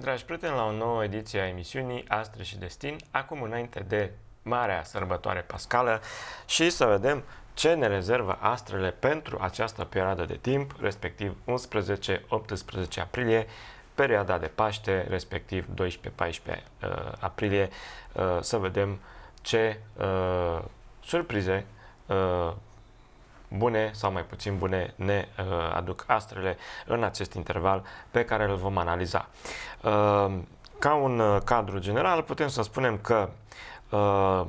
găsit, dragi prieteni, la o nouă ediție a emisiunii Astre și Destin, acum înainte de Marea Sărbătoare Pascală și să vedem ce ne rezervă astrele pentru această perioadă de timp, respectiv 11-18 aprilie, perioada de Paște, respectiv 12-14 uh, aprilie, uh, să vedem ce uh, surprize uh, bune sau mai puțin bune ne uh, aduc astrele în acest interval pe care îl vom analiza. Uh, ca un uh, cadru general putem să spunem că uh,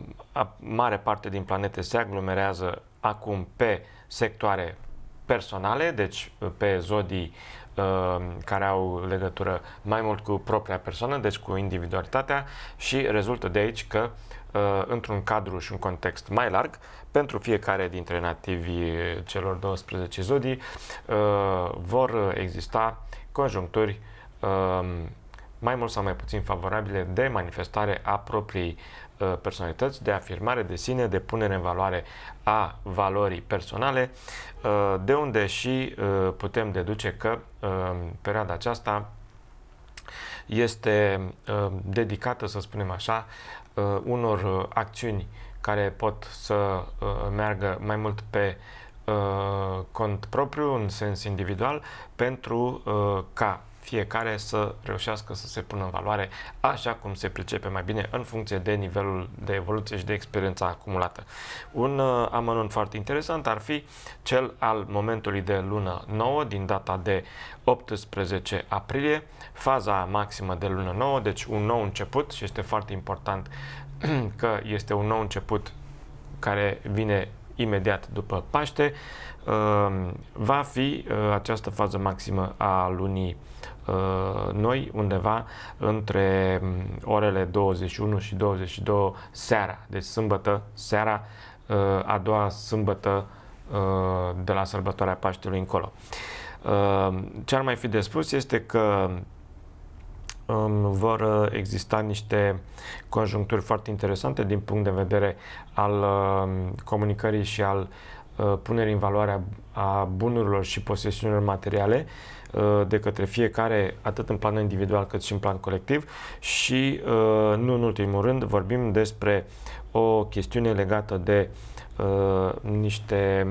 mare parte din planete se aglomerează acum pe sectoare personale, deci uh, pe zodii uh, care au legătură mai mult cu propria persoană, deci cu individualitatea și rezultă de aici că uh, într-un cadru și un context mai larg, pentru fiecare dintre nativii celor 12 zodii uh, vor exista conjuncturi um, mai mult sau mai puțin favorabile de manifestare a proprii uh, personalități, de afirmare de sine, de punere în valoare a valorii personale, uh, de unde și putem deduce că um, perioada aceasta este dedicată, să spunem așa, unor acțiuni care pot să uh, meargă mai mult pe uh, cont propriu, în sens individual, pentru uh, ca fiecare să reușească să se pună în valoare așa cum se pricepe mai bine în funcție de nivelul de evoluție și de experiența acumulată. Un uh, amănunt foarte interesant ar fi cel al momentului de lună nouă din data de 18 aprilie, faza maximă de lună nouă, deci un nou început și este foarte important că este un nou început care vine imediat după Paște, ehm, va fi eh, această fază maximă a lunii eh, noi undeva între mm, orele 21 și 22 seara, deci sâmbătă seara, eh, a doua sâmbătă de la sărbătoarea Paștelui încolo. Ehm, ce ar mai fi de spus este că vor uh, exista niște conjuncturi foarte interesante din punct de vedere al uh, comunicării și al uh, punerii în valoare a bunurilor și posesiunilor materiale de către fiecare, atât în plan individual cât și în plan colectiv și, nu în ultimul rând, vorbim despre o chestiune legată de niște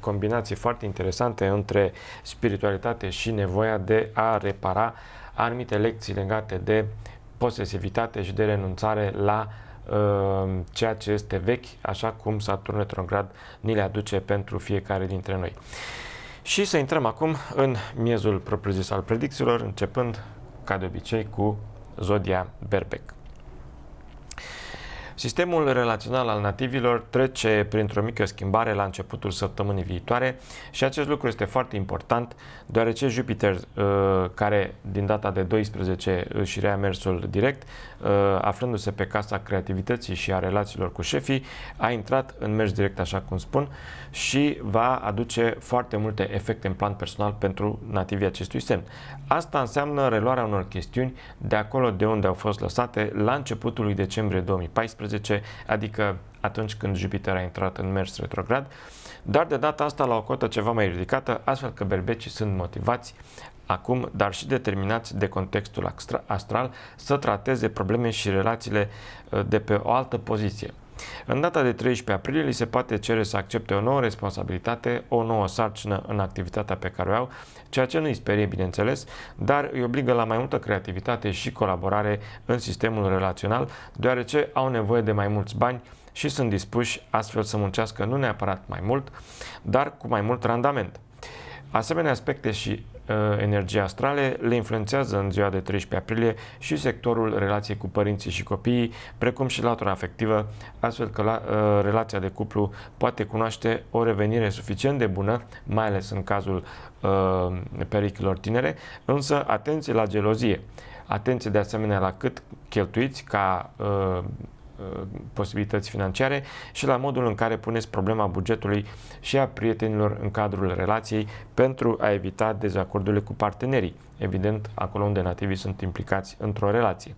combinații foarte interesante între spiritualitate și nevoia de a repara uh, anumite lecții legate de posesivitate și de renunțare la uh, ceea ce este vechi, așa cum Saturn retrograd ni le aduce pentru fiecare dintre noi. Și să intrăm acum în miezul propriu-zis al predicțiilor, începând, ca de obicei, cu Zodia Berbec. Sistemul relațional al nativilor trece printr-o mică schimbare la începutul săptămânii viitoare și acest lucru este foarte important, deoarece Jupiter, uh, care din data de 12 își rea mersul direct, uh, aflându-se pe casa creativității și a relațiilor cu șefii, a intrat în mers direct, așa cum spun, și va aduce foarte multe efecte în plan personal pentru nativii acestui semn. Asta înseamnă reluarea unor chestiuni de acolo de unde au fost lăsate la începutul lui decembrie 2014, 2018, adică atunci când Jupiter a intrat în mers retrograd, dar de data asta la o cotă ceva mai ridicată, astfel că berbecii sunt motivați acum, dar și determinați de contextul astral să trateze probleme și relațiile uh, de pe o altă poziție. În data de 13 aprilie li se poate cere să accepte o nouă responsabilitate, o nouă sarcină în activitatea pe care o au, ceea ce nu îi sperie, bineînțeles, dar îi obligă la mai multă creativitate și colaborare în sistemul relațional, deoarece au nevoie de mai mulți bani și sunt dispuși astfel să muncească nu neapărat mai mult, dar cu mai mult randament. Asemenea aspecte și Uh, energie astrale le influențează în ziua de 13 aprilie și sectorul relației cu părinții și copiii, precum și latura afectivă, astfel că la, uh, relația de cuplu poate cunoaște o revenire suficient de bună, mai ales în cazul uh, perichilor tinere, însă atenție la gelozie. Atenție de asemenea la cât cheltuiți ca uh, Uh, posibilități financiare și la modul în care puneți problema bugetului și a prietenilor în cadrul relației pentru a evita dezacordurile cu partenerii, evident acolo unde nativii sunt implicați într-o relație.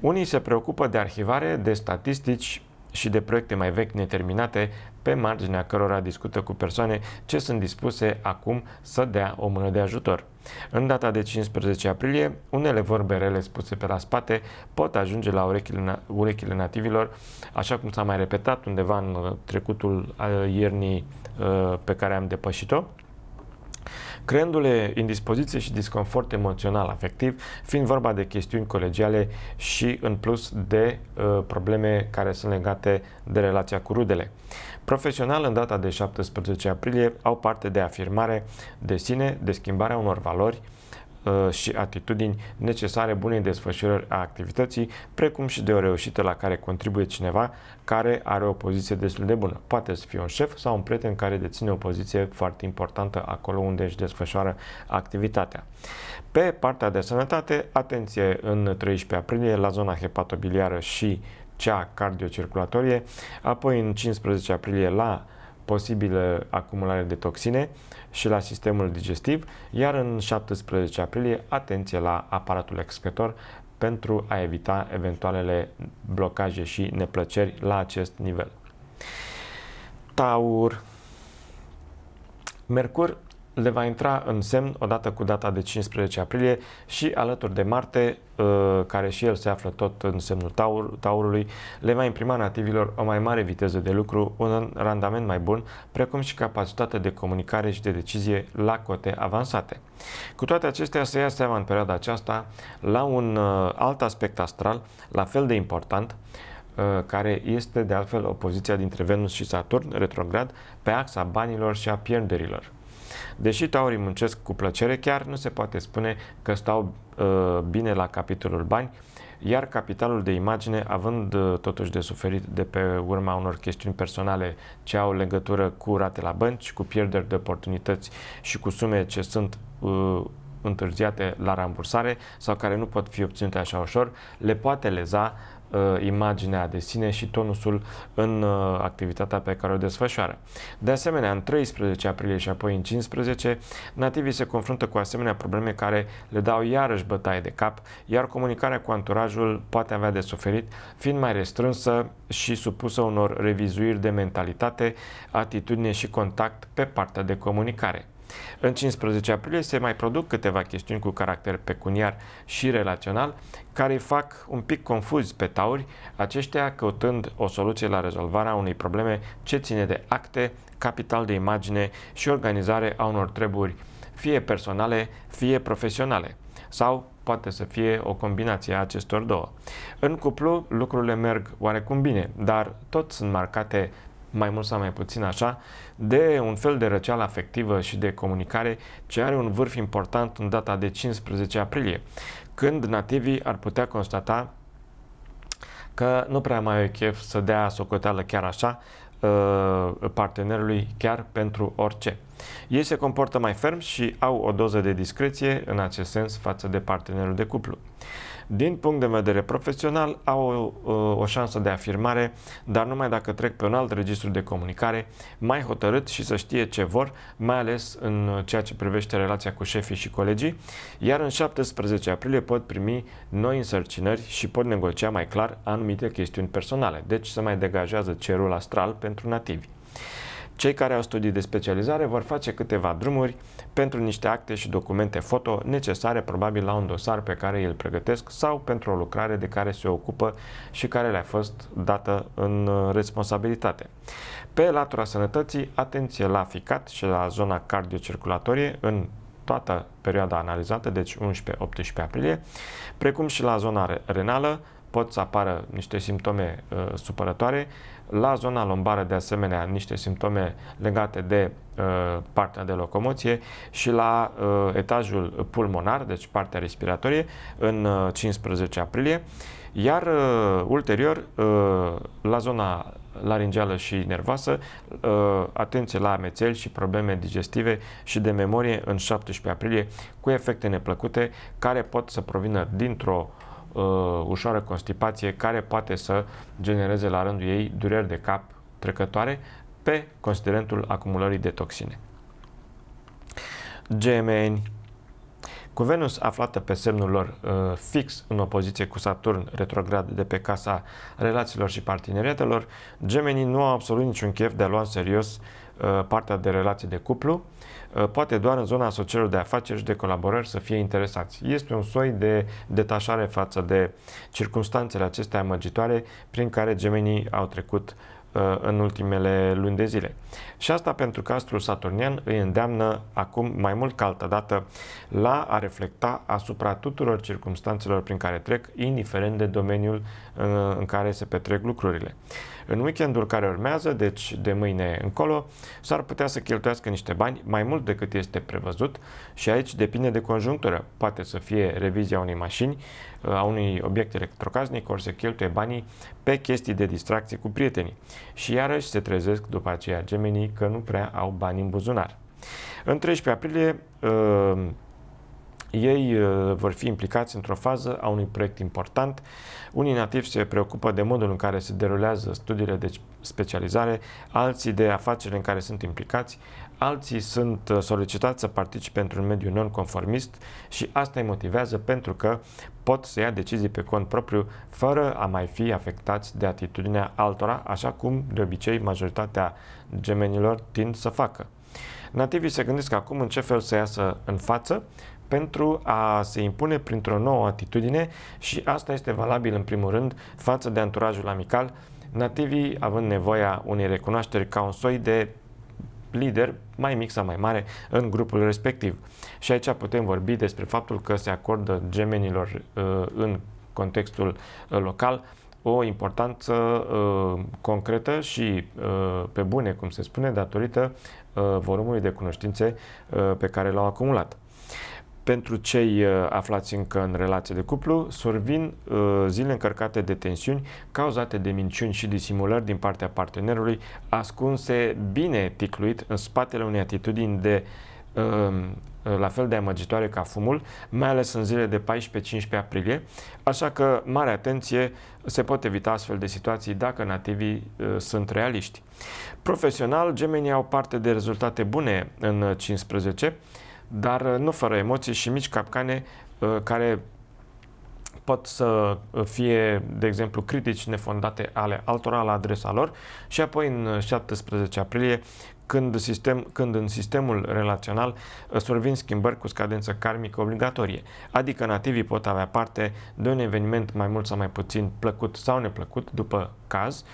Unii se preocupă de arhivare, de statistici, și de proiecte mai vechi neterminate, pe marginea cărora discută cu persoane ce sunt dispuse acum să dea o mână de ajutor. În data de 15 aprilie, unele vorbe rele spuse pe la spate pot ajunge la urechile, urechile nativilor, așa cum s-a mai repetat undeva în trecutul uh, iernii uh, pe care am depășit-o creându-le indispoziție și disconfort emoțional, afectiv, fiind vorba de chestiuni colegiale și, în plus, de uh, probleme care sunt legate de relația cu rudele. Profesional, în data de 17 aprilie, au parte de afirmare de sine, de schimbarea unor valori, Uh, și atitudini necesare bunei desfășurări a activității, precum și de o reușită la care contribuie cineva care are o poziție destul de bună. Poate să fie un șef sau un prieten care deține o poziție foarte importantă acolo unde își desfășoară activitatea. Pe partea de sănătate, atenție în 13 aprilie la zona hepatobiliară și cea cardiocirculatorie, apoi în 15 aprilie la posibilă acumulare de toxine și la sistemul digestiv, iar în 17 aprilie, atenție la aparatul excretor pentru a evita eventualele blocaje și neplăceri la acest nivel. Taur Mercur le va intra în semn odată cu data de 15 aprilie și alături de Marte, uh, care și el se află tot în semnul taur, taurului, le va imprima nativilor o mai mare viteză de lucru, un randament mai bun, precum și capacitatea de comunicare și de decizie la cote avansate. Cu toate acestea, se ia seama în perioada aceasta la un uh, alt aspect astral, la fel de important, uh, care este de altfel opoziția dintre Venus și Saturn retrograd pe axa banilor și a pierderilor. Deși taurii muncesc cu plăcere, chiar nu se poate spune că stau uh, bine la capitolul bani, iar capitalul de imagine, având uh, totuși de suferit de pe urma unor chestiuni personale ce au legătură cu rate la bănci, cu pierderi de oportunități și cu sume ce sunt uh, întârziate la rambursare sau care nu pot fi obținute așa ușor, le poate leza uh, imaginea de sine și tonusul în uh, activitatea pe care o desfășoară. De asemenea, în 13 aprilie și apoi în 15, nativii se confruntă cu asemenea probleme care le dau iarăși bătaie de cap, iar comunicarea cu anturajul poate avea de suferit, fiind mai restrânsă și supusă unor revizuiri de mentalitate, atitudine și contact pe partea de comunicare. În 15 aprilie se mai produc câteva chestiuni cu caracter pecuniar și relațional care îi fac un pic confuzi pe tauri, aceștia căutând o soluție la rezolvarea unei probleme ce ține de acte, capital de imagine și organizare a unor treburi fie personale, fie profesionale sau poate să fie o combinație a acestor două. În cuplu lucrurile merg oarecum bine, dar tot sunt marcate mai mult sau mai puțin așa, de un fel de răceală afectivă și de comunicare ce are un vârf important în data de 15 aprilie, când nativii ar putea constata că nu prea mai au chef să dea socoteală chiar așa uh, partenerului chiar pentru orice. Ei se comportă mai ferm și au o doză de discreție în acest sens față de partenerul de cuplu din punct de vedere profesional, au o, uh, o șansă de afirmare, dar numai dacă trec pe un alt registru de comunicare, mai hotărât și să știe ce vor, mai ales în ceea ce privește relația cu șefii și colegii, iar în 17 aprilie pot primi noi însărcinări și pot negocia mai clar anumite chestiuni personale, deci se mai degajează cerul astral pentru nativi. Cei care au studii de specializare vor face câteva drumuri pentru niște acte și documente foto necesare probabil la un dosar pe care îl pregătesc sau pentru o lucrare de care se ocupă și care le-a fost dată în responsabilitate. Pe latura sănătății, atenție la ficat și la zona cardiocirculatorie în toată perioada analizată, deci 11-18 aprilie, precum și la zona renală, pot să apară niște simptome uh, supărătoare. La zona lombară, de asemenea, niște simptome legate de uh, partea de locomoție și la uh, etajul pulmonar, deci partea respiratorie, în uh, 15 aprilie. Iar uh, ulterior, uh, la zona laringeală și nervoasă, uh, atenție la amețeli și probleme digestive și de memorie în 17 aprilie, cu efecte neplăcute care pot să provină dintr-o uh, uh, ușoară constipație care poate să genereze la rândul ei dureri de cap trecătoare pe considerentul acumulării de toxine. Gemeni cu Venus aflată pe semnul lor uh, fix în opoziție cu Saturn retrograd de pe casa relațiilor și parteneriatelor, gemenii nu au absolut niciun chef de a lua în serios uh, partea de relații de cuplu, Uh, poate doar în zona asocierilor de afaceri și de colaborări să fie interesați. Este un soi de detașare față de circunstanțele acestea amăgitoare prin care gemenii au trecut Uh, în ultimele luni de zile. Și asta pentru că astrul saturnian îi îndeamnă acum mai mult ca altă dată la a reflecta asupra tuturor circumstanțelor prin care trec, indiferent de domeniul uh, în care se petrec lucrurile. În weekendul care urmează, deci de mâine încolo, s-ar putea să cheltuiască niște bani mai mult decât este prevăzut și aici depinde de conjunctură. Poate să fie revizia unei mașini, uh, a unui obiect electrocasnic, ori să cheltuie banii pe chestii de distracție cu prietenii și iarăși se trezesc după aceea gemenii că nu prea au bani în buzunar. În 13 aprilie, uh, ei uh, vor fi implicați într-o fază a unui proiect important. Unii nativi se preocupă de modul în care se derulează studiile de specializare, alții de afaceri în care sunt implicați, alții sunt uh, solicitați să participe într-un mediu nonconformist și asta îi motivează pentru că pot să ia decizii pe cont propriu fără a mai fi afectați de atitudinea altora, așa cum de obicei majoritatea gemenilor tind să facă. Nativii se gândesc acum în ce fel să iasă în față pentru a se impune printr-o nouă atitudine și asta este valabil în primul rând față de anturajul amical, nativii având nevoia unei recunoașteri ca un soi de lider mai mic sau mai mare în grupul respectiv. Și aici putem vorbi despre faptul că se acordă gemenilor uh, în contextul uh, local o importanță uh, concretă și pe bune, cum se spune, datorită volumului de cunoștințe pe care l-au acumulat. Pentru cei uh, aflați încă în relație de cuplu, survin uh, zile încărcate de tensiuni cauzate de minciuni și disimulări din partea partenerului, ascunse bine ticluit în spatele unei atitudini de um, la fel de amăgitoare ca fumul, mai ales în zilele de 14-15 aprilie, așa că mare atenție, se pot evita astfel de situații dacă nativii uh, sunt realiști. Profesional, gemenii au parte de rezultate bune în 15, dar uh, nu fără emoții și mici capcane uh, care pot să uh, fie, de exemplu, critici nefondate ale altora la adresa lor și apoi în 17 aprilie, când, sistem, când în sistemul relațional survin schimbări cu scadență karmică obligatorie, adică nativii pot avea parte de un eveniment mai mult sau mai puțin plăcut sau neplăcut, după caz,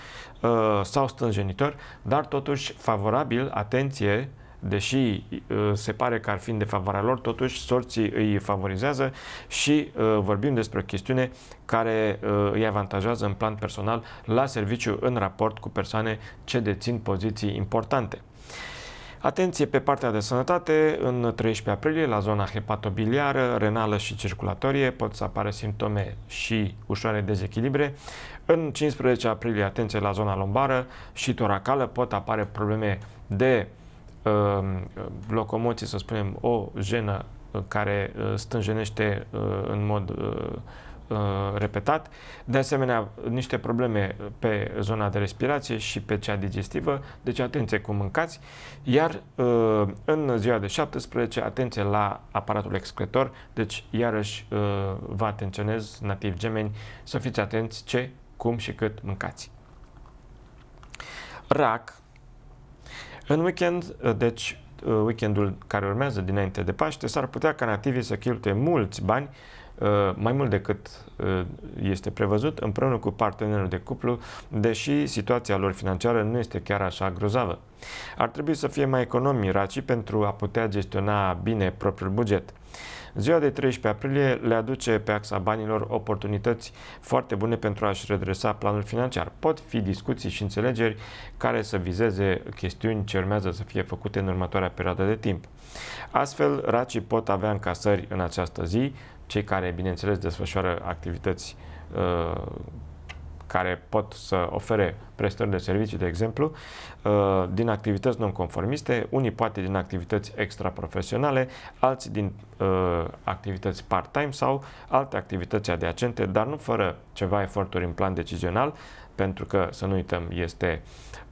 sau stânjenitor, dar totuși favorabil, atenție, deși uh, se pare că ar fi în defavoarea lor, totuși sorții îi favorizează și uh, vorbim despre o chestiune care uh, îi avantajează în plan personal la serviciu în raport cu persoane ce dețin poziții importante. Atenție pe partea de sănătate, în 13 aprilie, la zona hepatobiliară, renală și circulatorie, pot să apară simptome și ușoare dezechilibre. În 15 aprilie, atenție la zona lombară și toracală, pot apare probleme de uh, ehm, locomoție, să spunem, o jenă uh, care uh, stânjenește uh, în mod repetat. De asemenea, niște probleme pe zona de respirație și pe cea digestivă, deci atenție cum mâncați. Iar în ziua de 17, atenție la aparatul excretor, deci iarăși vă atenționez, nativ gemeni, să fiți atenți ce, cum și cât mâncați. Rac, în weekend, uh, deci uh, weekendul care urmează dinainte de Paște, s-ar putea ca nativii să cheltuie mulți bani, uh, mai mult decât este prevăzut, împreună cu partenerul de cuplu, deși situația lor financiară nu este chiar așa grozavă. Ar trebui să fie mai economi racii pentru a putea gestiona bine propriul buget. Ziua de 13 aprilie le aduce pe axa banilor oportunități foarte bune pentru a-și redresa planul financiar. Pot fi discuții și înțelegeri care să vizeze chestiuni ce urmează să fie făcute în următoarea perioadă de timp. Astfel, racii pot avea încasări în această zi, cei care, bineînțeles, desfășoară activități uh, care pot să ofere prestări de servicii, de exemplu, uh, din activități nonconformiste, unii poate din activități extraprofesionale, alții din uh, activități part-time sau alte activități adiacente, dar nu fără ceva eforturi în plan decizional, pentru că, să nu uităm, este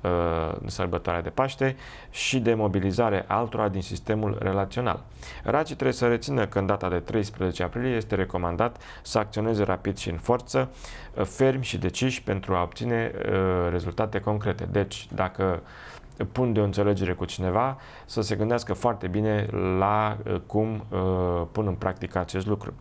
uh, sărbătoarea de Paște și de mobilizare altora din sistemul relațional. Racii trebuie să rețină că în data de 13 aprilie este recomandat să acționeze rapid și în forță, uh, ferm și deciși pentru a obține uh, rezultate concrete. Deci, dacă uh, pun de o înțelegere cu cineva, să se gândească foarte bine la uh, cum uh, pun în practică acest lucru.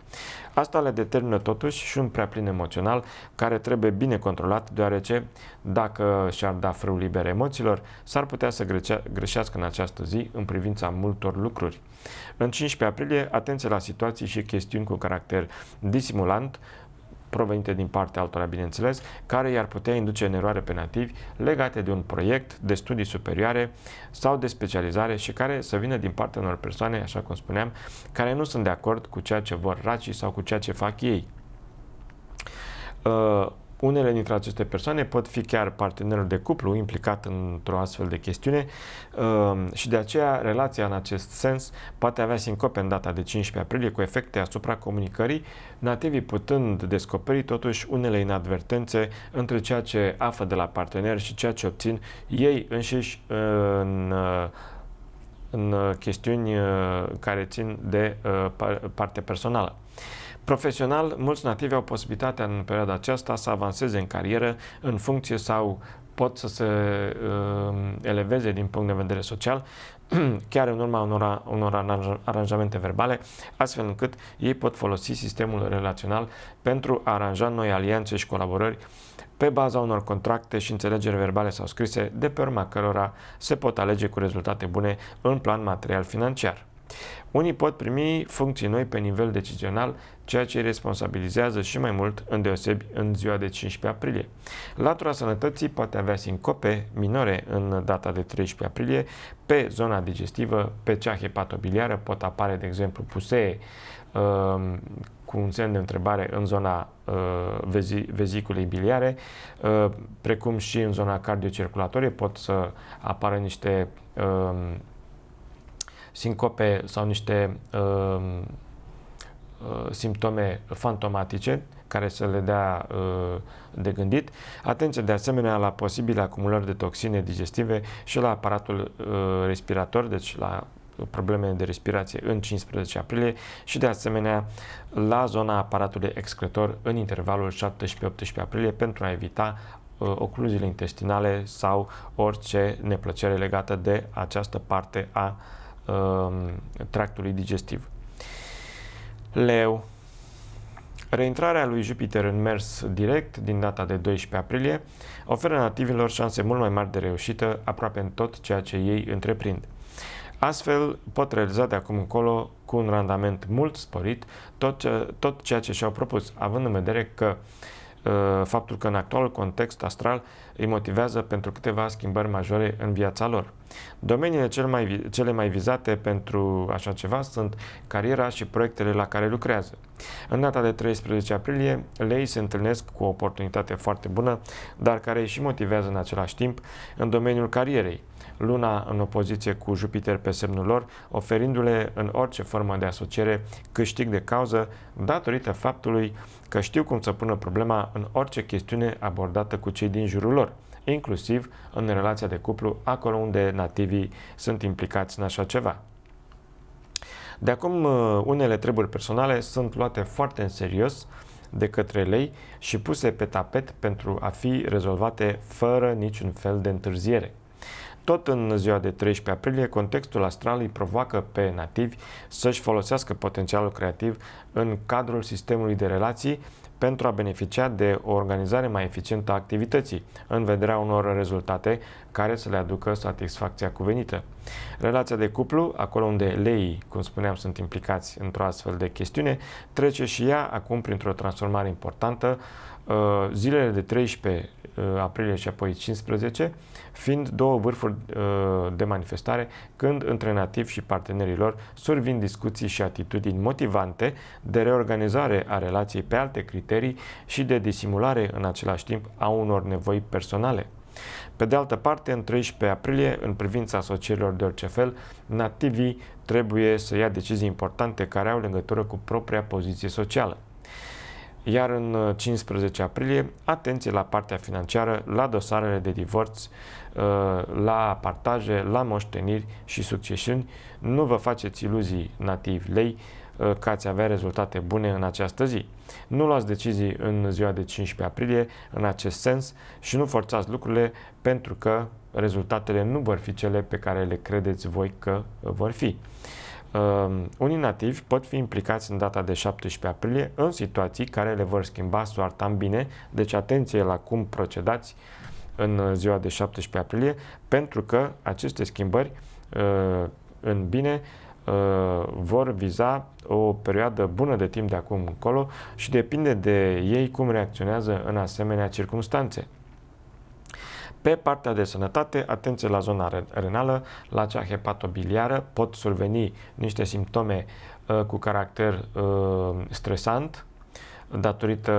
Asta le determină totuși și un prea plin emoțional care trebuie bine controlat deoarece dacă și-ar da frâul liber emoțiilor, s-ar putea să greșească în această zi în privința multor lucruri. În 15 aprilie, atenție la situații și chestiuni cu caracter disimulant, provenite din partea altora, bineînțeles, care i-ar putea induce în eroare pe nativi legate de un proiect de studii superioare sau de specializare și care să vină din partea unor persoane, așa cum spuneam, care nu sunt de acord cu ceea ce vor racii sau cu ceea ce fac ei. Uh, unele dintre aceste persoane pot fi chiar partenerul de cuplu implicat într-o astfel de chestiune um, și de aceea relația în acest sens poate avea sincope în data de 15 aprilie cu efecte asupra comunicării, nativii putând descoperi totuși unele inadvertențe între ceea ce află de la partener și ceea ce obțin ei înșiși în uh, în uh, chestiuni uh, care țin de uh, partea personală. Profesional, mulți nativi au posibilitatea în perioada aceasta să avanseze în carieră în funcție sau pot să se eleveze din punct de vedere social, chiar în urma unor, unor aranjamente verbale, astfel încât ei pot folosi sistemul relațional pentru a aranja noi alianțe și colaborări pe baza unor contracte și înțelegeri verbale sau scrise, de pe urma cărora se pot alege cu rezultate bune în plan material financiar. Unii pot primi funcții noi pe nivel decizional, ceea ce îi responsabilizează și mai mult, îndeosebi în ziua de 15 aprilie. Latura sănătății poate avea sincope minore în data de 13 aprilie, pe zona digestivă, pe cea hepatobiliară pot apare, de exemplu, pusee, um, cu un semn de întrebare în zona uh, veziculei biliare, uh, precum și în zona cardiocirculatorie pot să apară niște uh, sincope sau niște um, uh, simptome fantomatice care să le dea uh, de gândit. Atenție de asemenea la posibile acumulări de toxine digestive și la aparatul uh, respirator, deci la probleme de respirație în 15 aprilie și de asemenea la zona aparatului excretor în intervalul 17-18 aprilie pentru a evita uh, ocluziile intestinale sau orice neplăcere legată de această parte a um, tractului digestiv. Leu. Reintrarea lui Jupiter în mers direct din data de 12 aprilie oferă nativilor șanse mult mai mari de reușită aproape în tot ceea ce ei întreprind. Astfel, pot realiza de acum încolo, cu un randament mult sporit, tot, ce, tot ceea ce și-au propus, având în vedere că uh, faptul că în actualul context astral îi motivează pentru câteva schimbări majore în viața lor. Domeniile cel mai, cele mai vizate pentru așa ceva sunt cariera și proiectele la care lucrează. În data de 13 aprilie, lei se întâlnesc cu o oportunitate foarte bună, dar care îi și motivează în același timp în domeniul carierei luna în opoziție cu Jupiter pe semnul lor, oferindu-le în orice formă de asociere câștig de cauză datorită faptului că știu cum să pună problema în orice chestiune abordată cu cei din jurul lor inclusiv în relația de cuplu, acolo unde nativii sunt implicați în așa ceva. De acum, uh, unele treburi personale sunt luate foarte în serios de către lei și puse pe tapet pentru a fi rezolvate fără niciun fel de întârziere. Tot în ziua de 13 aprilie, contextul astral îi provoacă pe nativi să-și folosească potențialul creativ în cadrul sistemului de relații pentru a beneficia de o organizare mai eficientă a activității, în vederea unor rezultate care să le aducă satisfacția cuvenită. Relația de cuplu, acolo unde leii, cum spuneam, sunt implicați într-o astfel de chestiune, trece și ea acum printr-o transformare importantă. Uh, zilele de 13 Uh, aprilie și apoi 15, fiind două vârfuri uh, de manifestare când între nativi și partenerilor survin discuții și atitudini motivante de reorganizare a relației pe alte criterii și de disimulare în același timp a unor nevoi personale. Pe de altă parte, în 13 aprilie, în privința asocierilor de orice fel, nativii trebuie să ia decizii importante care au legătură cu propria poziție socială iar în 15 uh, aprilie, atenție la partea financiară, la dosarele de divorț, uh, la partaje, la moșteniri și succesiuni. Nu vă faceți iluzii nativi lei uh, că ați avea rezultate bune în această zi. Nu luați decizii în ziua de 15 aprilie în acest sens și nu forțați lucrurile pentru că rezultatele nu vor fi cele pe care le credeți voi că vor fi. Uh, unii nativi pot fi implicați în data de 17 aprilie în situații care le vor schimba soarta în bine, deci atenție la cum procedați în ziua de 17 aprilie, pentru că aceste schimbări uh, în bine uh, vor viza o perioadă bună de timp de acum încolo și depinde de ei cum reacționează în asemenea circunstanțe. Pe partea de sănătate, atenție la zona renală, la cea hepatobiliară, pot surveni niște simptome uh, cu caracter uh, stresant datorită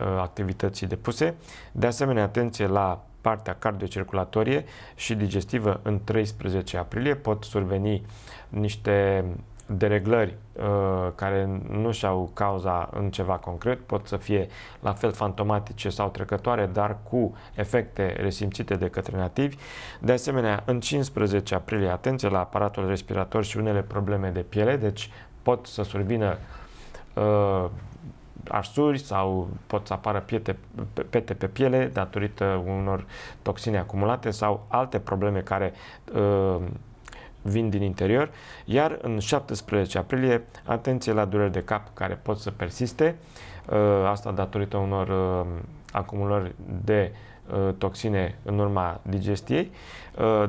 uh, activității depuse. De asemenea, atenție la partea cardiocirculatorie și digestivă în 13 aprilie pot surveni niște dereglări uh, care nu și-au cauza în ceva concret, pot să fie la fel fantomatice sau trecătoare, dar cu efecte resimțite de către nativi. De asemenea, în 15 aprilie, atenție la aparatul respirator și unele probleme de piele, deci pot să survină uh, arsuri sau pot să apară piete, pete pe piele datorită unor toxine acumulate sau alte probleme care uh, vin din interior, iar în 17 aprilie, atenție la dureri de cap care pot să persiste, uh, asta datorită unor uh, acumulări de uh, toxine în urma digestiei,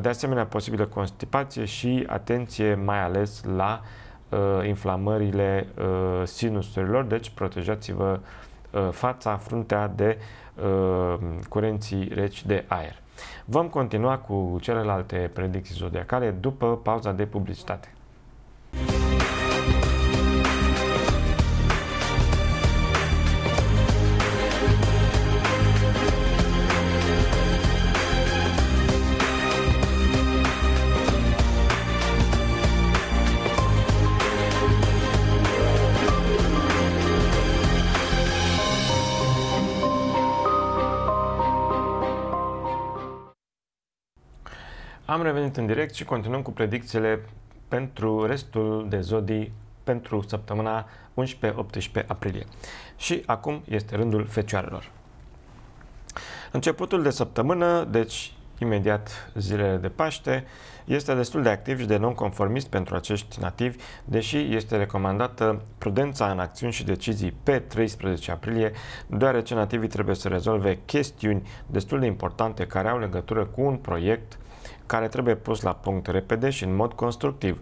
de asemenea posibilă constipație și atenție mai ales la inflamările sinusurilor, deci protejați-vă fața, fruntea de curenții reci de aer. Vom continua cu celelalte predicții zodiacale după pauza de publicitate. Am revenit în direct și continuăm cu predicțiile pentru restul de zodii pentru săptămâna 11-18 aprilie. Și acum este rândul fecioarelor. Începutul de săptămână, deci imediat zilele de Paște, este destul de activ și de nonconformist pentru acești nativi, deși este recomandată prudența în acțiuni și decizii pe 13 aprilie, deoarece nativii trebuie să rezolve chestiuni destul de importante care au legătură cu un proiect care trebuie pus la punct repede și în mod constructiv.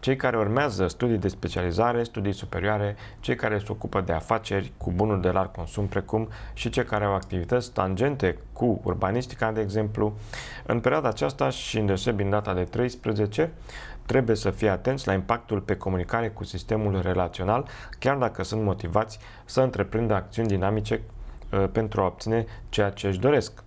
Cei care urmează studii de specializare, studii superioare, cei care se ocupă de afaceri cu bunuri de larg consum precum și cei care au activități tangente cu urbanistica, de exemplu, în perioada aceasta și în în data de 13, trebuie să fie atenți la impactul pe comunicare cu sistemul relațional, chiar dacă sunt motivați să întreprindă acțiuni dinamice uh, pentru a obține ceea ce își doresc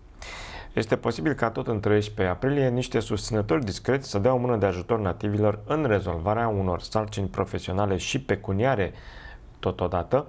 este posibil ca tot în 13 aprilie niște susținători discreți să dea o mână de ajutor nativilor în rezolvarea unor sarcini profesionale și pecuniare totodată.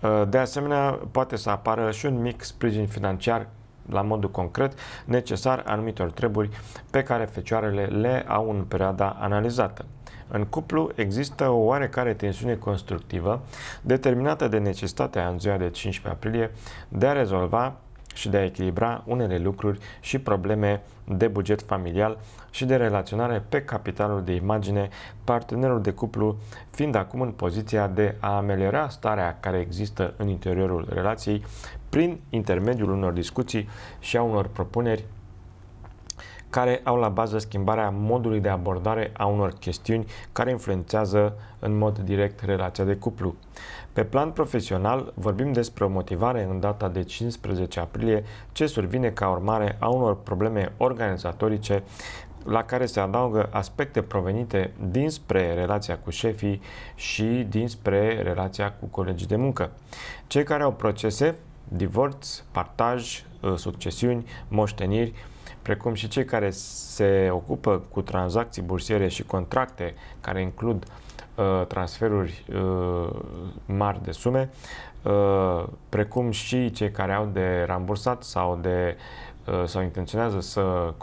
Uh, de asemenea, poate să apară și un mic sprijin financiar la modul concret necesar anumitor treburi pe care fecioarele le au în perioada analizată. În cuplu există o oarecare tensiune constructivă determinată de necesitatea în ziua de 15 aprilie de a rezolva și de a echilibra unele lucruri și probleme de buget familial și de relaționare pe capitalul de imagine, partenerul de cuplu fiind acum în poziția de a ameliora starea care există în interiorul relației prin intermediul unor discuții și a unor propuneri care au la bază schimbarea modului de abordare a unor chestiuni care influențează în mod direct relația de cuplu. Pe plan profesional, vorbim despre o motivare în data de 15 aprilie ce survine ca urmare a unor probleme organizatorice la care se adaugă aspecte provenite dinspre relația cu șefii și dinspre relația cu colegii de muncă. Cei care au procese, divorț, partaj, uh, succesiuni, moșteniri, precum și cei care se ocupă cu tranzacții bursiere și contracte care includ uh, transferuri uh, mari de sume, uh, precum și cei care au de rambursat sau de uh, sau intenționează să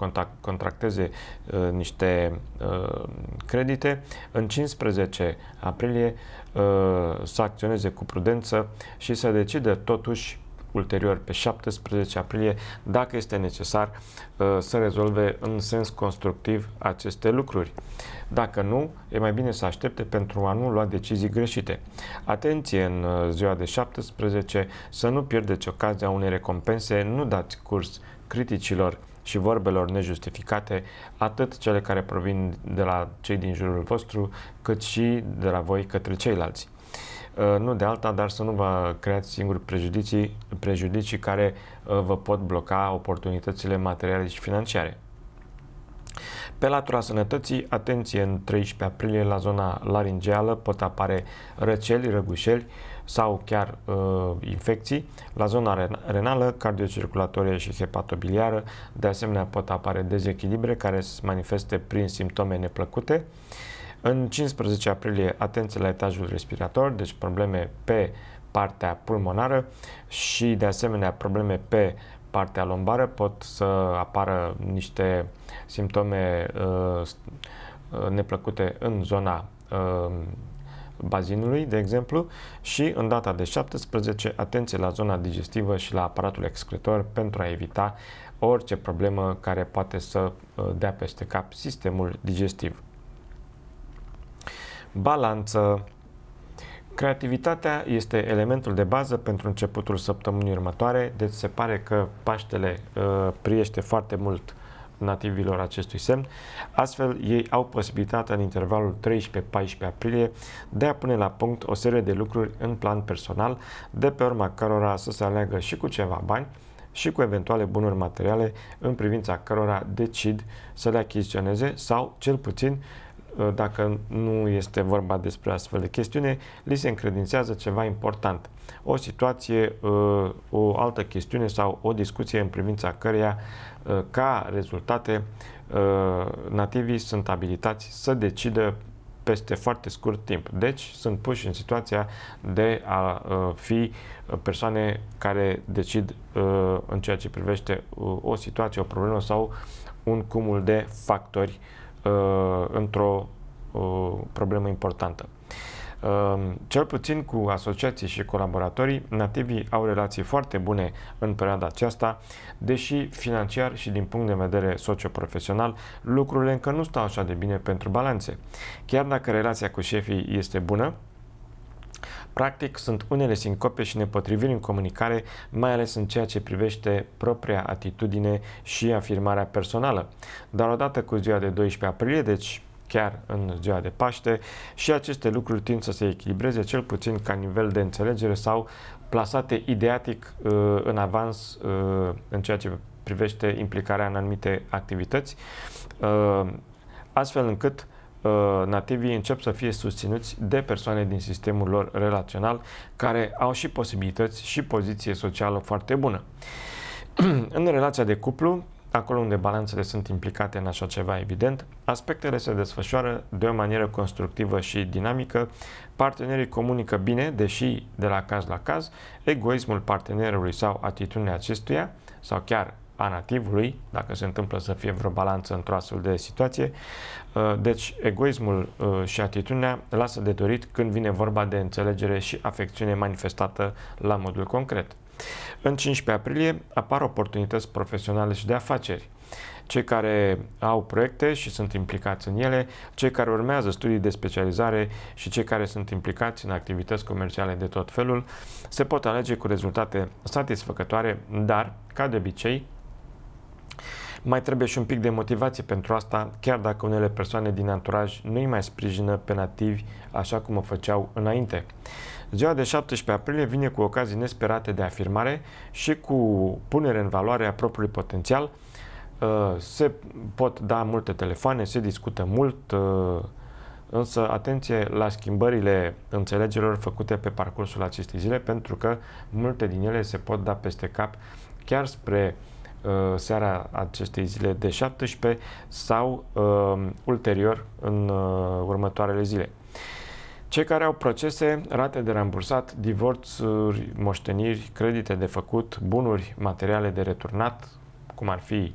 contracteze uh, niște uh, credite, în 15 aprilie uh, să acționeze cu prudență și să decidă totuși ulterior pe 17 aprilie, dacă este necesar uh, să rezolve în sens constructiv aceste lucruri. Dacă nu, e mai bine să aștepte pentru a nu lua decizii greșite. Atenție în uh, ziua de 17 să nu pierdeți ocazia unei recompense, nu dați curs criticilor și vorbelor nejustificate, atât cele care provin de la cei din jurul vostru, cât și de la voi către ceilalți. Uh, nu de alta, dar să nu vă creați singuri prejudicii, prejudicii care uh, vă pot bloca oportunitățile materiale și financiare. Pe latura sănătății, atenție, în 13 aprilie la zona laringeală pot apare răceli, răgușeli sau chiar uh, infecții. La zona renală, cardiocirculatorie și hepatobiliară, de asemenea pot apare dezechilibre care se manifeste prin simptome neplăcute. Uh, în 15 aprilie, atenție la etajul respirator, deci probleme pe partea pulmonară și de asemenea probleme pe partea lombară pot să apară niște simptome uh, neplăcute în zona uh, bazinului, de exemplu, și în data de 17, atenție la zona digestivă și la aparatul excretor pentru a evita orice problemă care poate să uh, dea peste cap sistemul digestiv balanță. Creativitatea este elementul de bază pentru începutul săptămânii următoare, deci se pare că Paștele uh, priește foarte mult nativilor acestui semn. Astfel, ei au posibilitatea în intervalul 13-14 aprilie de a pune la punct o serie de lucruri în plan personal, de pe urma cărora să se aleagă și cu ceva bani, și cu eventuale bunuri materiale în privința cărora decid să le achiziționeze sau, cel puțin, Uh, dacă nu este vorba despre astfel de chestiune, li se încredințează ceva important. O situație, uh, o altă chestiune sau o discuție în privința căreia, uh, ca rezultate, nativii sunt abilitați să decidă peste foarte scurt timp. Deci sunt puși în situația de a fi persoane care decid în ceea ce privește o situație, o problemă sau un cumul de factori uh, Uh, într-o uh, problemă importantă. Uh, cel puțin cu asociații și colaboratorii, nativii au relații foarte bune în perioada aceasta, deși financiar și din punct de vedere socioprofesional, lucrurile încă nu stau așa de bine pentru balanțe. Chiar dacă relația cu șefii este bună, Practic, sunt unele sincope și nepotriviri în comunicare, mai ales în ceea ce privește propria atitudine și afirmarea personală. Dar odată cu ziua de 12 aprilie, deci chiar în ziua de Paște și aceste lucruri tind să se echilibreze cel puțin ca nivel de înțelegere sau plasate ideatic uh, în avans uh, în ceea ce privește implicarea în anumite activități, uh, astfel încât Uh, nativii încep să fie susținuți de persoane din sistemul lor relațional care au și posibilități și poziție socială foarte bună. în relația de cuplu, acolo unde balanțele sunt implicate în așa ceva evident, aspectele se desfășoară de o manieră constructivă și dinamică, partenerii comunică bine, deși de la caz la caz, egoismul partenerului sau atitudinea acestuia, sau chiar a nativului, dacă se întâmplă să fie vreo balanță într-o astfel de situație. Uh, deci, egoismul uh, și atitudinea lasă de dorit când vine vorba de înțelegere și afecțiune manifestată la modul concret. În 15 aprilie apar oportunități profesionale și de afaceri. Cei care au proiecte și sunt implicați în ele, cei care urmează studii de specializare și cei care sunt implicați în activități comerciale de tot felul, se pot alege cu rezultate satisfăcătoare, dar, ca de obicei, mai trebuie și un pic de motivație pentru asta, chiar dacă unele persoane din anturaj nu îi mai sprijină pe nativi așa cum o făceau înainte. Ziua de 17 aprilie vine cu ocazii nesperate de afirmare și cu punere în valoare a propriului potențial. Uh, se pot da multe telefoane, se discută mult, uh, Însă, atenție la schimbările înțelegerilor făcute pe parcursul acestei zile, pentru că multe din ele se pot da peste cap chiar spre uh, Uh, seara acestei zile de 17 sau uh, ulterior în uh, următoarele zile. Cei care au procese, rate de rambursat, divorțuri, moșteniri, credite de făcut, bunuri, materiale de returnat, cum ar fi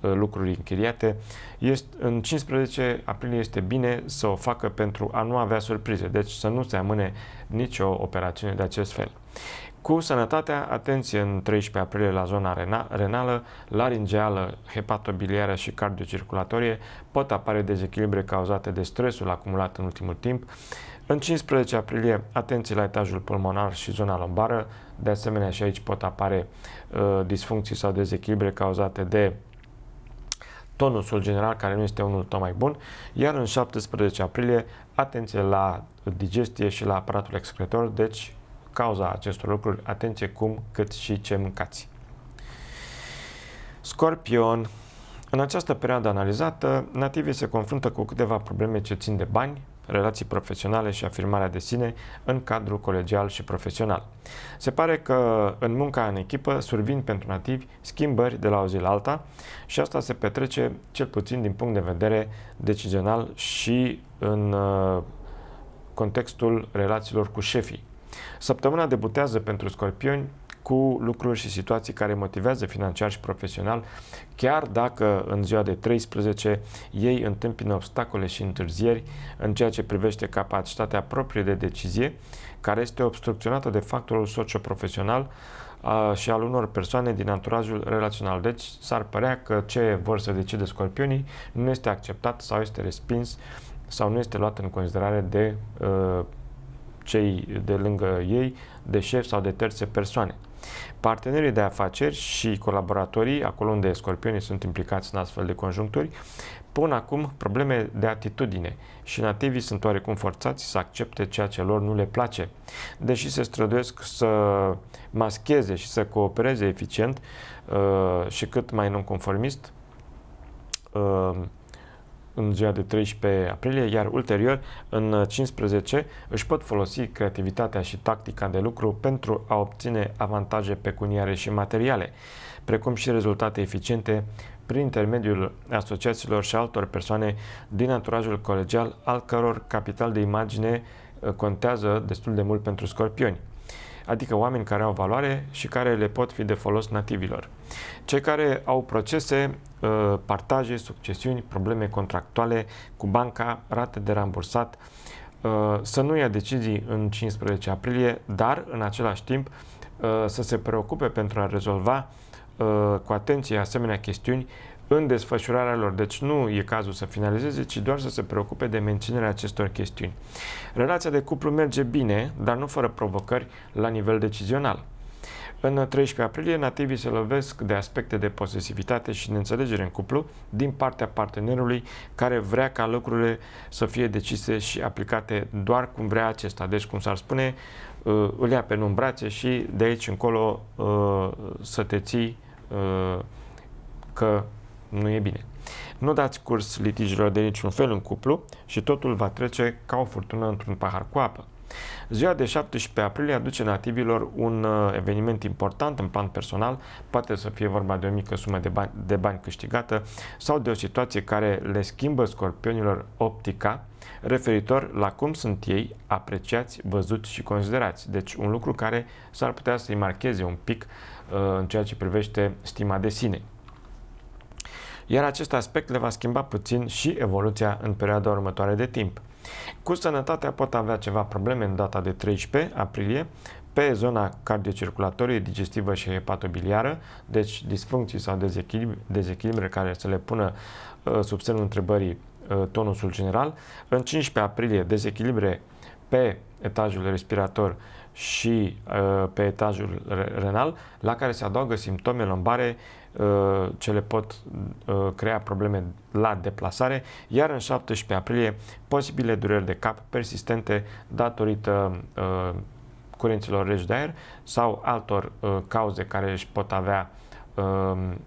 lucruri închiriate, este, în 15 aprilie este bine să o facă pentru a nu avea surprize, deci să nu se amâne nicio operațiune de acest fel. Cu sănătatea, atenție în 13 aprilie la zona rena renală, laringeală, hepatobiliară și cardiocirculatorie, pot apare dezechilibre cauzate de stresul acumulat în ultimul timp. În 15 aprilie, atenție la etajul pulmonar și zona lombară, de asemenea și aici pot apare uh, disfuncții sau dezechilibre cauzate de tonusul general care nu este unul tot mai bun, iar în 17 aprilie, atenție la digestie și la aparatul excretor, deci cauza acestor lucruri, atenție cum, cât și ce mâncați. Scorpion. În această perioadă analizată, nativii se confruntă cu câteva probleme ce țin de bani, relații profesionale și afirmarea de sine în cadrul colegial și profesional. Se pare că în munca în echipă survin pentru nativi schimbări de la o zi la alta și asta se petrece cel puțin din punct de vedere decizional și în uh, contextul relațiilor cu șefii. Săptămâna debutează pentru scorpioni cu lucruri și situații care motivează financiar și profesional, chiar dacă în ziua de 13 ei întâmpină obstacole și întârzieri în ceea ce privește capacitatea proprie de decizie, care este obstrucționată de factorul socioprofesional și al unor persoane din anturajul relațional. Deci s-ar părea că ce vor să decide scorpionii nu este acceptat sau este respins sau nu este luat în considerare de uh, cei de lângă ei, de șef sau de terțe persoane. Partenerii de afaceri și colaboratorii, acolo unde scorpionii sunt implicați în astfel de conjuncturi, pun acum probleme de atitudine și nativii sunt oarecum forțați să accepte ceea ce lor nu le place. Deși se străduiesc să mascheze și să coopereze eficient uh, și cât mai nonconformist, uh, în ziua de 13 aprilie, iar ulterior, în 15, își pot folosi creativitatea și tactica de lucru pentru a obține avantaje pecuniare și materiale, precum și rezultate eficiente prin intermediul asociațiilor și altor persoane din anturajul colegial, al căror capital de imagine uh, contează destul de mult pentru scorpioni adică oameni care au valoare și care le pot fi de folos nativilor. Cei care au procese, uh, partaje, succesiuni, probleme contractuale cu banca, rate de rambursat, uh, să nu ia decizii în 15 aprilie, dar în același timp uh, să se preocupe pentru a rezolva cu atenție asemenea chestiuni în desfășurarea lor. Deci nu e cazul să finalizeze, ci doar să se preocupe de menținerea acestor chestiuni. Relația de cuplu merge bine, dar nu fără provocări la nivel decizional. În 13 aprilie, nativii se lovesc de aspecte de posesivitate și neînțelegere în cuplu din partea partenerului care vrea ca lucrurile să fie decise și aplicate doar cum vrea acesta. Deci, cum s-ar spune, uh, îl ia pe nu în brațe și de aici încolo uh, să te ții uh, că nu e bine. Nu dați curs litigilor de niciun fel în cuplu și totul va trece ca o furtună într-un pahar cu apă. Ziua de 17 aprilie aduce nativilor un uh, eveniment important în plan personal, poate să fie vorba de o mică sumă de bani, de bani câștigată sau de o situație care le schimbă scorpionilor optica referitor la cum sunt ei apreciați, văzuți și considerați. Deci un lucru care s-ar putea să-i marcheze un pic uh, în ceea ce privește stima de sine iar acest aspect le va schimba puțin și evoluția în perioada următoare de timp. Cu sănătatea pot avea ceva probleme în data de 13 aprilie, pe zona cardiocirculatorie, digestivă și hepatobiliară, deci disfuncții sau dezechilibre, care să le pună uh, sub semnul întrebării uh, tonusul general. În 15 aprilie, dezechilibre pe etajul respirator și uh, pe etajul renal, la care se adaugă simptome lombare uh, ce le pot uh, crea probleme la deplasare, iar în 17 aprilie posibile dureri de cap persistente datorită uh, curenților reci de aer sau altor uh, cauze care își pot avea uh,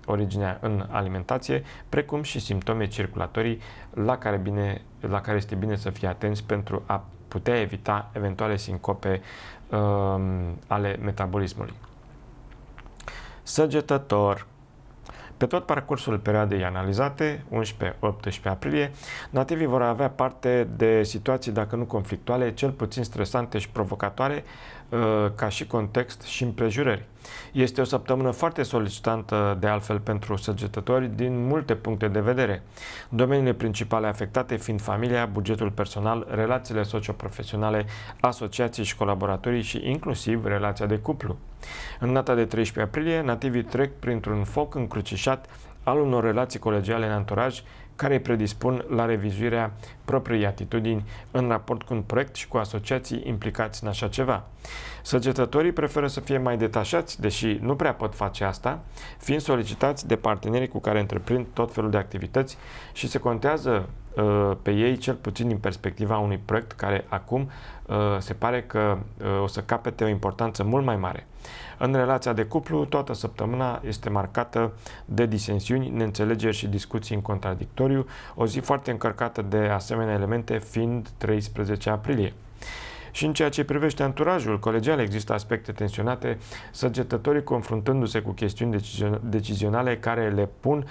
originea în alimentație, precum și simptome circulatorii la care, bine, la care este bine să fie atenți pentru a putea evita eventuale sincope uh, ale metabolismului. Săgetător pe tot parcursul perioadei analizate, 11-18 aprilie, nativii vor avea parte de situații, dacă nu conflictuale, cel puțin stresante și provocatoare, Uh, ca și context și împrejurări. Este o săptămână foarte solicitantă de altfel pentru săgetători din multe puncte de vedere, domeniile principale afectate fiind familia, bugetul personal, relațiile socioprofesionale, asociații și colaboratorii și inclusiv relația de cuplu. În data de 13 aprilie, nativii trec printr-un foc încrucișat al unor relații colegiale în anturaj care îi predispun la revizuirea propriei atitudini în raport cu un proiect și cu asociații implicați în așa ceva. Săgetătorii preferă să fie mai detașați, deși nu prea pot face asta, fiind solicitați de partenerii cu care întreprind tot felul de activități și se contează uh, pe ei cel puțin din perspectiva unui proiect care acum uh, se pare că uh, o să capete o importanță mult mai mare. În relația de cuplu, toată săptămâna este marcată de disensiuni, neînțelegeri și discuții în contradictoriu, o zi foarte încărcată de asemenea elemente fiind 13 aprilie. Și în ceea ce privește anturajul colegial, există aspecte tensionate, săgetătorii confruntându-se cu chestiuni decizionale care le pun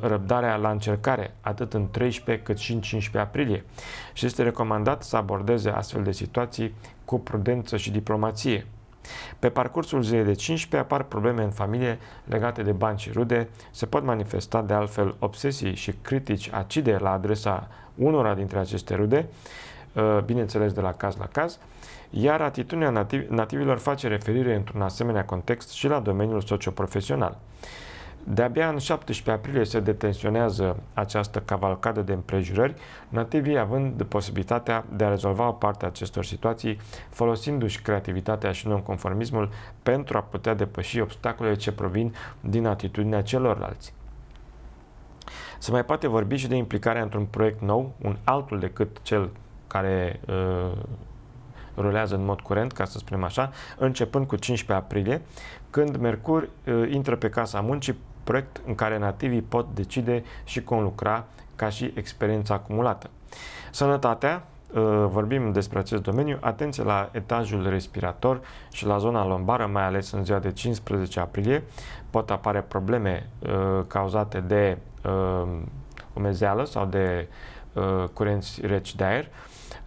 răbdarea la încercare, atât în 13 cât și în 15 aprilie. Și este recomandat să abordeze astfel de situații cu prudență și diplomație. Pe parcursul zilei de 15 apar probleme în familie legate de bani și rude, se pot manifesta de altfel obsesii și critici acide la adresa unora dintre aceste rude, uh, bineînțeles de la caz la caz, iar atitudinea nativ- nativilor face referire într-un asemenea context și la domeniul socioprofesional. profesional de-abia în 17 aprilie se detensionează această cavalcadă de împrejurări, nativii având posibilitatea de a rezolva o parte a acestor situații, folosindu-și creativitatea și nonconformismul pentru a putea depăși obstacolele ce provin din atitudinea celorlalți. Se mai poate vorbi și de implicarea într-un proiect nou, un altul decât cel care uh, rulează în mod curent, ca să spunem așa, începând cu 15 aprilie, când Mercur uh, intră pe Casa Muncii proiect în care nativii pot decide și conlucra ca și experiența acumulată. Sănătatea, ă, vorbim despre acest domeniu, atenție la etajul respirator și la zona lombară, mai ales în ziua de 15 aprilie, pot apare probleme ă, cauzate de ă, umezeală sau de curenți reci de aer.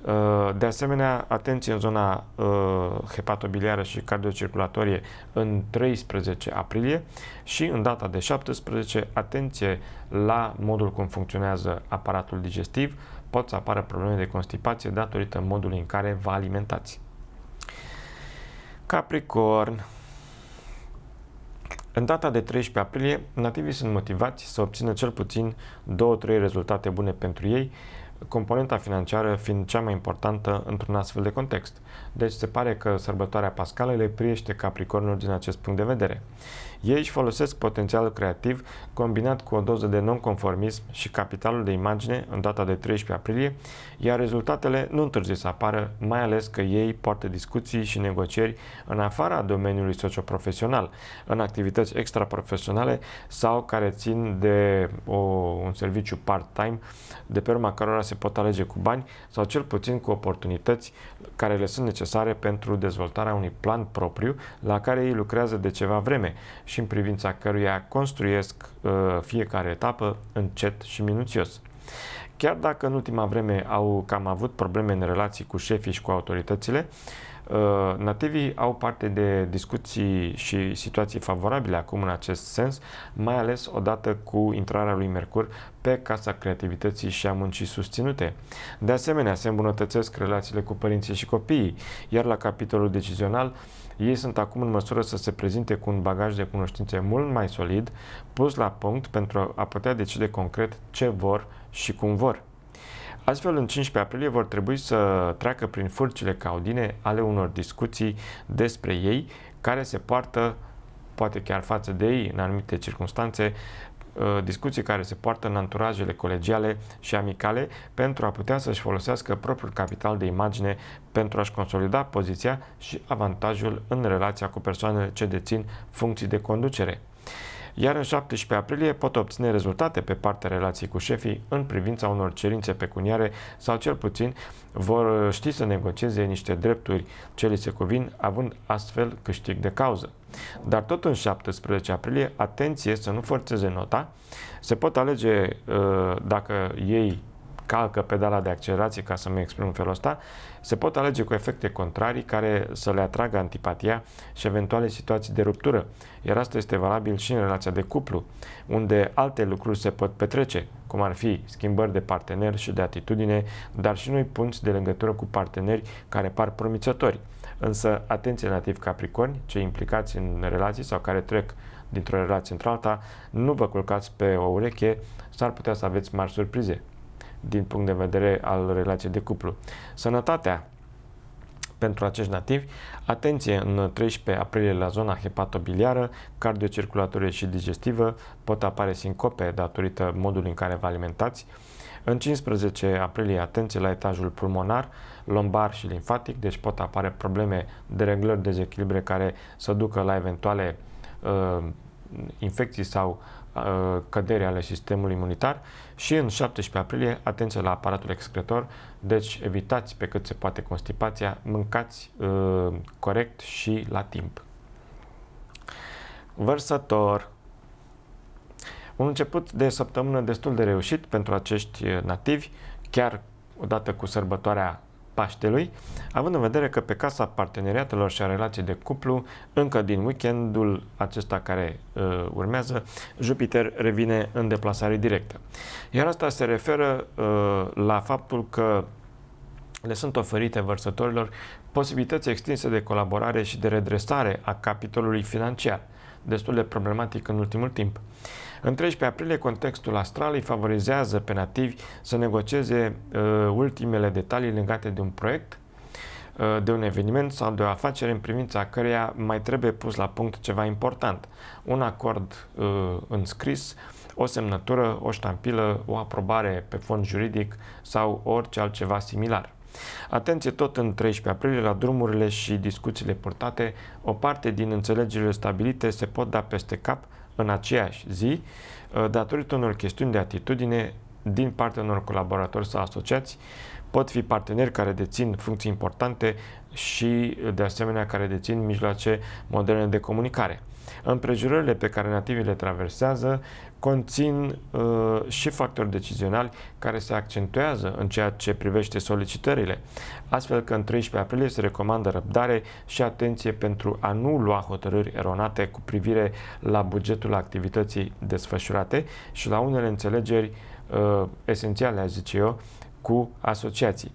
Uh, de asemenea, atenție în zona uh, hepatobiliară și cardiocirculatorie în 13 aprilie și în data de 17, atenție la modul cum funcționează aparatul digestiv, pot să apară probleme de constipație datorită modului în care vă alimentați. Capricorn în data de 13 aprilie, nativii sunt motivați să obțină cel puțin 2-3 rezultate bune pentru ei, componenta financiară fiind cea mai importantă într-un astfel de context. Deci se pare că sărbătoarea pascală le priește capricornul din acest punct de vedere. Ei își folosesc potențialul creativ combinat cu o doză de nonconformism și capitalul de imagine în data de 13 aprilie, iar rezultatele nu întârzie să apară, mai ales că ei poartă discuții și negocieri în afara domeniului socioprofesional, în activități extraprofesionale sau care țin de o, un serviciu part-time, de pe urma cărora se pot alege cu bani sau cel puțin cu oportunități care le sunt necesare pentru dezvoltarea unui plan propriu la care ei lucrează de ceva vreme și în privința căruia construiesc uh, fiecare etapă încet și minuțios. Chiar dacă în ultima vreme au cam avut probleme în relații cu șefii și cu autoritățile, uh, nativii au parte de discuții și situații favorabile acum în acest sens, mai ales odată cu intrarea lui Mercur pe Casa Creativității și a Muncii Susținute. De asemenea, se îmbunătățesc relațiile cu părinții și copiii, iar la capitolul decizional, ei sunt acum în măsură să se prezinte cu un bagaj de cunoștințe mult mai solid, pus la punct pentru a putea decide concret ce vor și cum vor. Astfel, în 15 aprilie vor trebui să treacă prin furcile caudine ale unor discuții despre ei, care se poartă poate chiar față de ei în anumite circunstanțe Uh, discuții care se poartă în anturajele colegiale și amicale pentru a putea să-și folosească propriul capital de imagine pentru a-și consolida poziția și avantajul în relația cu persoanele ce dețin funcții de conducere iar în 17 aprilie pot obține rezultate pe partea relației cu șefii în privința unor cerințe pecuniare sau cel puțin vor ști să negocieze niște drepturi ce li se cuvin, având astfel câștig de cauză. Dar tot în 17 aprilie, atenție să nu forțeze nota, se pot alege uh, dacă ei calcă pedala de accelerație, ca să mă exprim în felul ăsta, se pot alege cu efecte contrarii care să le atragă antipatia și eventuale situații de ruptură. Iar asta este valabil și în relația de cuplu, unde alte lucruri se pot petrece, cum ar fi schimbări de partener și de atitudine, dar și noi punți de legătură cu parteneri care par promițători. Însă, atenție nativ capricorni, cei implicați în relații sau care trec dintr-o relație într-alta, nu vă culcați pe o ureche, s-ar putea să aveți mari surprize din punct de vedere al relației de cuplu. Sănătatea pentru acești nativi. Atenție, în 13 aprilie la zona hepatobiliară, cardiocirculatorie și digestivă pot apare sincope datorită modului în care vă alimentați. În 15 aprilie, atenție la etajul pulmonar, lombar și limfatic, deci pot apare probleme de reglări, dezechilibre care să ducă la eventuale uh, infecții sau cădere ale sistemului imunitar și în 17 aprilie, atenție la aparatul excretor, deci evitați pe cât se poate constipația, mâncați uh, corect și la timp. Vărsător Un început de săptămână destul de reușit pentru acești nativi, chiar odată cu sărbătoarea Paștelui, având în vedere că pe Casa Parteneriatelor și a Relației de Cuplu, încă din weekendul acesta care uh, urmează, Jupiter revine în deplasare directă. Iar asta se referă uh, la faptul că le sunt oferite vărsătorilor posibilități extinse de colaborare și de redresare a capitolului financiar, destul de problematic în ultimul timp. Uh, în 13 aprilie, contextul astral îi favorizează pe nativi să negocieze uh, ultimele detalii legate de un proiect, uh, de un eveniment sau de o afacere în privința căreia mai trebuie pus la punct ceva important. Un acord uh, înscris, o semnătură, o ștampilă, o aprobare pe fond juridic sau orice altceva similar. Atenție tot în 13 aprilie la drumurile și discuțiile purtate, o parte din înțelegerile stabilite se pot da peste cap în aceeași zi uh, datorită unor chestiuni de atitudine din partea unor colaboratori sau asociați pot fi parteneri care dețin funcții importante și, uh, de asemenea, care dețin mijloace moderne de comunicare. Împrejurările pe care nativii le traversează conțin uh, și factori decizionali care se accentuează în ceea ce privește solicitările, astfel că în 13 aprilie se recomandă răbdare și atenție pentru a nu lua hotărâri eronate cu privire la bugetul activității desfășurate și la unele înțelegeri uh, esențiale, a zice eu, cu asociații.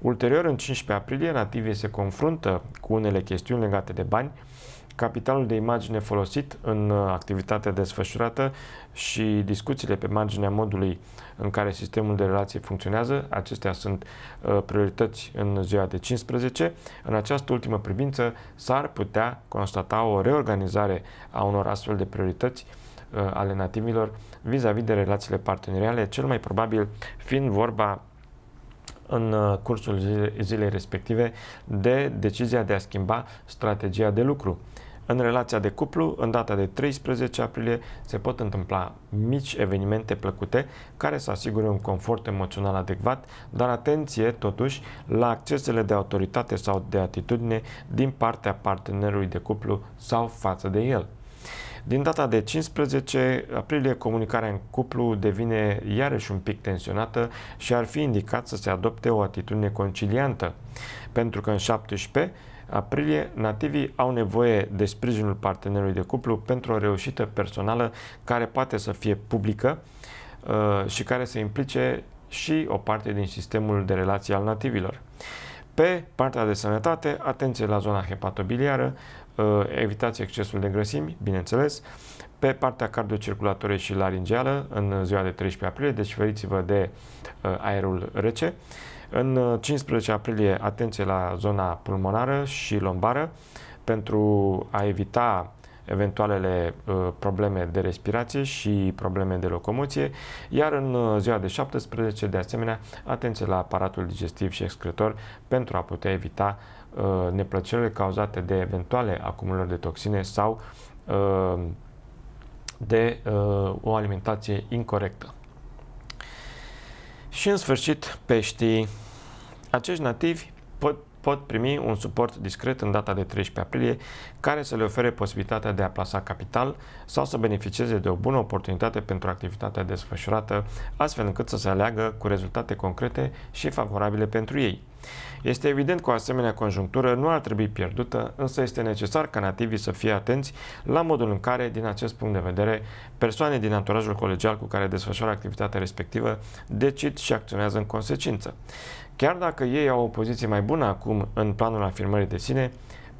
Ulterior, în 15 aprilie, nativii se confruntă cu unele chestiuni legate de bani, capitalul de imagine folosit în uh, activitatea desfășurată și discuțiile pe marginea modului în care sistemul de relații funcționează. Acestea sunt uh, priorități în ziua de 15. În această ultimă privință s-ar putea constata o reorganizare a unor astfel de priorități uh, ale nativilor vis-a-vis -vis de relațiile parteneriale, cel mai probabil fiind vorba în cursul zilei respective de decizia de a schimba strategia de lucru. În relația de cuplu, în data de 13 aprilie, se pot întâmpla mici evenimente plăcute care să asigure un confort emoțional adecvat, dar atenție totuși la accesele de autoritate sau de atitudine din partea partenerului de cuplu sau față de el. Din data de 15 aprilie, comunicarea în cuplu devine iarăși un pic tensionată și ar fi indicat să se adopte o atitudine conciliantă, pentru că în 17 aprilie, nativii au nevoie de sprijinul partenerului de cuplu pentru o reușită personală care poate să fie publică uh, și care să implice și o parte din sistemul de relații al nativilor. Pe partea de sănătate, atenție la zona hepatobiliară, uh, evitați excesul de grăsimi, bineînțeles. Pe partea cardiocirculatorie și laringeală, în ziua de 13 aprilie, deci feriți-vă de uh, aerul rece. În 15 uh, aprilie, atenție la zona pulmonară și lombară pentru a evita eventualele uh, probleme de respirație și probleme de locomoție, iar în uh, ziua de 17, de asemenea, atenție la aparatul digestiv și excretor pentru a putea evita uh, neplăcerile cauzate de eventuale acumulări de toxine sau uh, de uh, o alimentație incorrectă. Și în sfârșit, peștii. Acești nativi pot, pot primi un suport discret în data de 13 aprilie, care să le ofere posibilitatea de a plasa capital sau să beneficieze de o bună oportunitate pentru activitatea desfășurată, astfel încât să se aleagă cu rezultate concrete și favorabile pentru ei. Este evident că o asemenea conjunctură nu ar trebui pierdută, însă este necesar ca nativii să fie atenți la modul în care, din acest punct de vedere, persoane din anturajul colegial cu care desfășoară activitatea respectivă decid și acționează în consecință. Chiar dacă ei au o poziție mai bună acum în planul afirmării de sine,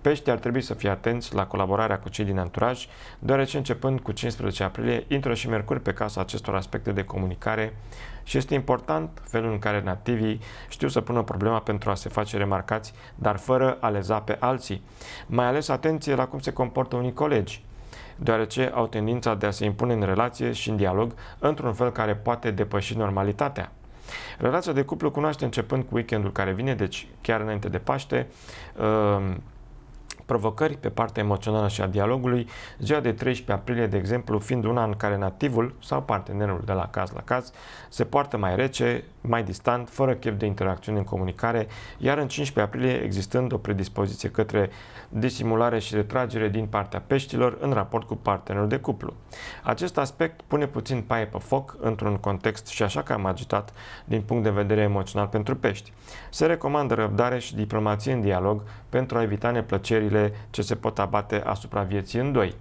peștii ar trebui să fie atenți la colaborarea cu cei din anturaj, deoarece începând cu 15 aprilie intră și mercuri pe casa acestor aspecte de comunicare și este important felul în care nativii știu să pună problema pentru a se face remarcați, dar fără a leza pe alții. Mai ales atenție la cum se comportă unii colegi deoarece au tendința de a se impune în relație și în dialog într-un fel care poate depăși normalitatea. Relația de cuplu cunoaște începând cu weekendul care vine, deci chiar înainte de Paște, uh, provocări pe partea emoțională și a dialogului, ziua de 13 aprilie, de exemplu, fiind una în care nativul sau partenerul de la caz la caz se poartă mai rece, mai distant, fără chef de interacțiune în comunicare, iar în 15 aprilie existând o predispoziție către disimulare și retragere din partea peștilor în raport cu partenerul de cuplu. Acest aspect pune puțin paie pe foc într-un context și așa cam agitat din punct de vedere emoțional pentru pești. Se recomandă răbdare și diplomație în dialog pentru a evita neplăcerile riscurile ce se pot abate asupra vieții în doi.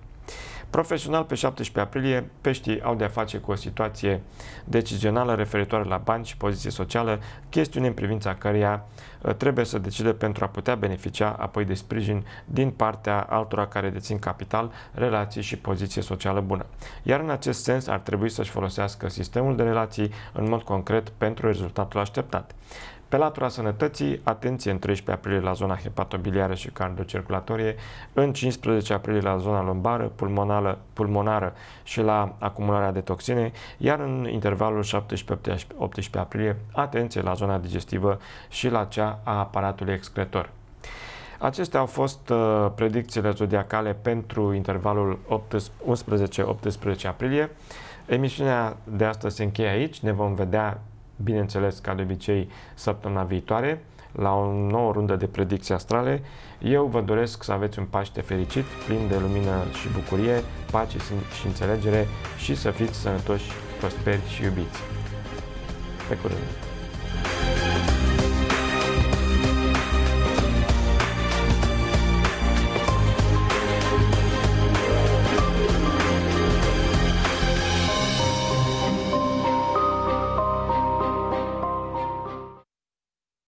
Profesional, pe 17 aprilie, peștii au de-a face cu o situație decizională referitoare la bani și poziție socială, chestiune în privința căreia ă, trebuie să decide pentru a putea beneficia apoi de sprijin din partea altora care dețin capital, relații și poziție socială bună. Iar în acest sens ar trebui să-și folosească sistemul de relații în mod concret pentru rezultatul așteptat. Pe latura sănătății, atenție în 13 aprilie la zona hepatobiliară și cardiocirculatorie, în 15 aprilie la zona lombară, pulmonală, pulmonară și la acumularea de toxine, iar în intervalul 17-18 aprilie, atenție la zona digestivă și la cea a aparatului excretor. Acestea au fost uh, predicțiile zodiacale pentru intervalul 11-18 aprilie. Emisiunea de astăzi se încheie aici. Ne vom vedea bineînțeles ca de obicei săptămâna viitoare la o nouă rundă de predicții astrale. Eu vă doresc să aveți un Paște fericit, plin de lumină și bucurie, pace și înțelegere și să fiți sănătoși, prosperi și iubiți. Pe curând!